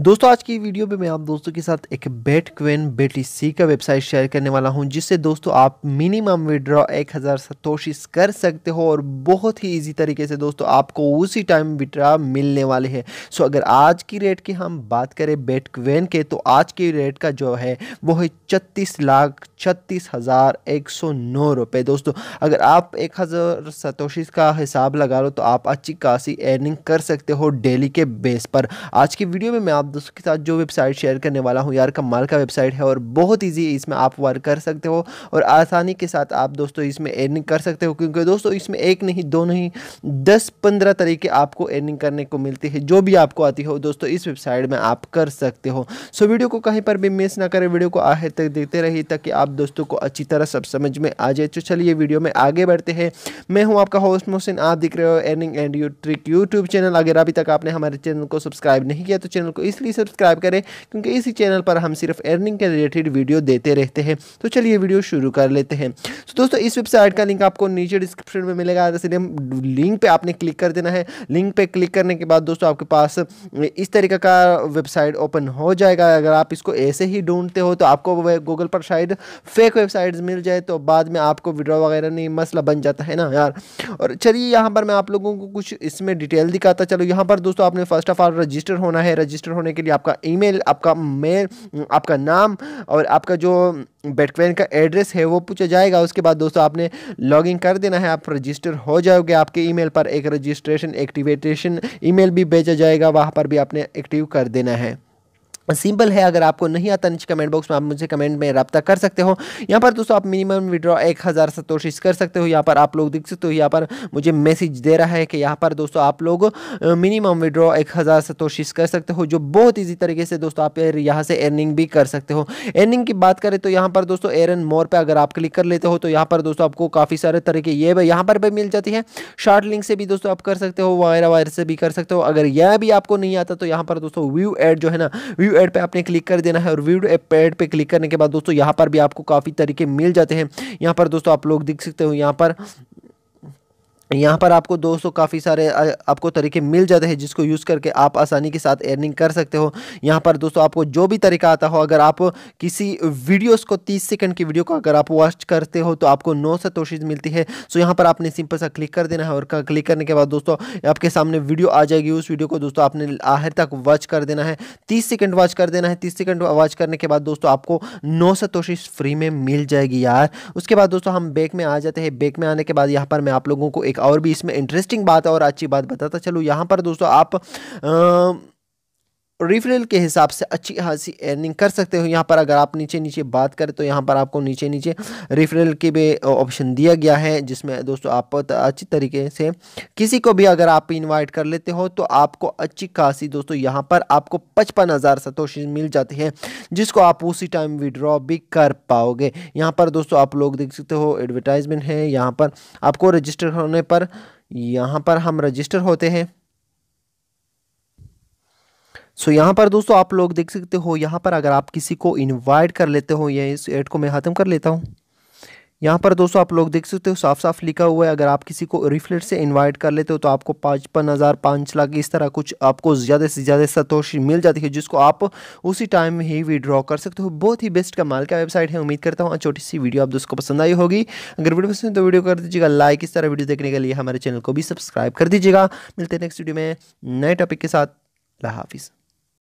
दोस्तों आज की वीडियो में मैं आप दोस्तों के साथ एक बेट क्वेन बेटी सी का वेबसाइट शेयर करने वाला हूं जिससे दोस्तों आप मिनिमम विड्रॉ एक हज़ार सतोशिस कर सकते हो और बहुत ही इजी तरीके से दोस्तों आपको उसी टाइम विड्रा मिलने वाले हैं सो अगर आज की रेट की हम बात करें बेट क्वेन के तो आज की रेट का जो है वो है छत्तीस लाख छत्तीस हज़ार एक सौ नौ रुपये दोस्तों अगर आप एक हज़ार सतोशिस का हिसाब लगा लो तो आप अच्छी खासी अर्निंग कर सकते हो डेली के बेस पर आज की वीडियो में मैं आप आप दोस्तों के साथ जो वेबसाइट शेयर करने वाला हूँ यार कमाल का वेबसाइट है और बहुत ईजी इसमें आप वर्क कर सकते हो और आसानी के साथ आप दोस्तों इसमें अर्निंग कर सकते हो क्योंकि दोस्तों इसमें एक नहीं दो नहीं दस पंद्रह तरीके आपको अर्निंग करने को मिलती है जो भी आपको आती हो दोस्तों इस वेबसाइट में आप कर सकते हो सो वीडियो को कहीं पर भी मिस ना करें वीडियो को आखिर तक देखते रहिए ताकि आप दोस्तों को अच्छी तरह सब समझ में आ जाए तो चलिए वीडियो में आगे बढ़ते हैं मैं हूँ आपका होस्ट मोहसिन आप दिख रहे हो earning and you trick YouTube channel अगर अभी तक आपने हमारे चैनल को सब्सक्राइब नहीं किया तो चैनल को इस इसलिए सब्सक्राइब करें क्योंकि इसी चैनल पर हम सिर्फ अर्निंग के रिलेटेड वीडियो देते रहते हैं तो चलिए वीडियो शुरू कर लेते हैं तो दोस्तों इस वेबसाइट का लिंक आपको नीचे डिस्क्रिप्शन में मिलेगा इसलिए तो हम लिंक पर आपने क्लिक कर देना है लिंक पर क्लिक करने के बाद दोस्तों आपके पास इस तरीके का वेबसाइट ओपन हो जाएगा अगर आप इसको ऐसे ही ढूंढते हो तो आपको गूगल पर शायद फेक वेबसाइट्स मिल जाए तो बाद में आपको विड्रॉ वगैरह नहीं मसला बन जाता है ना यार और चलिए यहाँ पर मैं आप लोगों को कुछ इसमें डिटेल दिखाता चलो यहाँ पर दोस्तों आपने फर्स्ट ऑफ ऑल रजिस्टर होना है रजिस्टर होने के लिए आपका ईमेल आपका मेल आपका नाम और आपका जो बेटवेन का एड्रेस है वो पूछा जाएगा उसके बाद दोस्तों आपने लॉगिन कर देना है आप रजिस्टर हो जाओगे आपके ईमेल पर एक रजिस्ट्रेशन एक्टिवेटेशन ईमेल भी भेजा जाएगा वहाँ पर भी आपने एक्टिव कर देना है सिंपल है अगर आपको नहीं आता नीचे कमेंट बॉक्स में आप मुझे कमेंट में रब्ता कर सकते हो यहाँ पर दोस्तों आप मिनिमम विड्रॉ एक हज़ार सतोशिश कर सकते हो यहाँ पर आप लोग देख सकते हो यहाँ पर मुझे मैसेज दे रहा है कि यहाँ पर दोस्तों आप लोग मिनिमम विड्रॉ एक हज़ार सतोशिश कर सकते हो जो बहुत ईजी तरीके से दोस्तों आप यहाँ से अर्निंग भी कर सकते हो अर्निंग की बात करें तो यहाँ पर दोस्तों एरन मोर पर अगर आप क्लिक कर लेते हो तो यहाँ पर दोस्तों आपको काफ़ी सारे तरीके ये यहाँ पर भी मिल जाती है शार्ट लिंक से भी दोस्तों आप कर सकते हो वायर वायर से भी कर सकते हो अगर यह भी आपको नहीं आता तो यहाँ पर दोस्तों व्यू एड जो है ना व्यू वीडियो एड पे आपने क्लिक कर देना है और व्यू एड पे क्लिक करने के बाद दोस्तों यहाँ पर भी आपको काफ़ी तरीके मिल जाते हैं यहाँ पर दोस्तों आप लोग देख सकते हो यहाँ पर यहाँ पर आपको दोस्तों काफ़ी सारे आपको तरीके मिल जाते हैं जिसको यूज़ करके आप आसानी के साथ एर्निंग कर सकते हो यहाँ पर दोस्तों आपको जो भी तरीका आता हो अगर आप किसी वीडियोस को 30 सेकंड की वीडियो को अगर आप वॉच करते हो तो आपको नौ तोशीज़ मिलती है सो यहाँ पर आपने सिंपल सा क्लिक कर देना है और क्लिक करने के बाद दोस्तों आपके सामने वीडियो आ जाएगी उस वीडियो को दोस्तों आपने आहिर तक वॉच कर देना है तीस सेकेंड वॉच कर देना है तीस सेकेंड वॉच करने के बाद दोस्तों आपको नौ सतोशीज फ्री में मिल जाएगी यार उसके बाद दोस्तों हम बैक में आ जाते हैं बैक में आने के बाद यहाँ पर मैं आप लोगों को एक और भी इसमें इंटरेस्टिंग बात और अच्छी बात बताता चलो यहाँ पर दोस्तों आप आ, रिफरल के हिसाब से अच्छी खासी अर्निंग कर सकते हो यहाँ पर अगर आप नीचे नीचे बात करें तो यहाँ पर आपको नीचे नीचे रिफरल के भी ऑप्शन दिया गया है जिसमें दोस्तों आप अच्छी तरीके से किसी को भी अगर आप इन्वाइट कर लेते हो तो आपको अच्छी खासी दोस्तों यहाँ पर आपको पचपन हज़ार सतोशी मिल जाती है जिसको आप उसी टाइम विड्रॉ भी कर पाओगे यहाँ पर दोस्तों आप लोग देख सकते हो एडवर्टाइजमेंट है यहाँ पर आपको रजिस्टर होने पर यहाँ पर हम रजिस्टर होते हैं सो so, यहाँ पर दोस्तों आप लोग देख सकते हो यहाँ पर अगर आप किसी को इनवाइट कर लेते हो या इस एड को मैं ख़त्म कर लेता हूँ यहाँ पर दोस्तों आप लोग देख सकते हो साफ साफ लिखा हुआ है अगर आप किसी को रिफ्लेट से इनवाइट कर लेते हो तो आपको पचपन हज़ार पाँच लाख इस तरह कुछ आपको ज़्यादा से ज़्यादा सतोशी मिल जाती है जिसको आप उसी टाइम ही विड्रॉ कर सकते हो बहुत ही बेस्ट कमाल का वेबसाइट है उम्मीद करता हूँ छोटी सी वीडियो आप दोस्तों को पसंद आई होगी अगर वीडियो पसंद तो वीडियो कर दीजिएगा लाइक इस तरह वीडियो देखने के लिए हमारे चैनल को भी सब्सक्राइब कर दीजिएगा मिलते हैं नेक्स्ट वीडियो में नए टॉपिक के साथ हाफिज़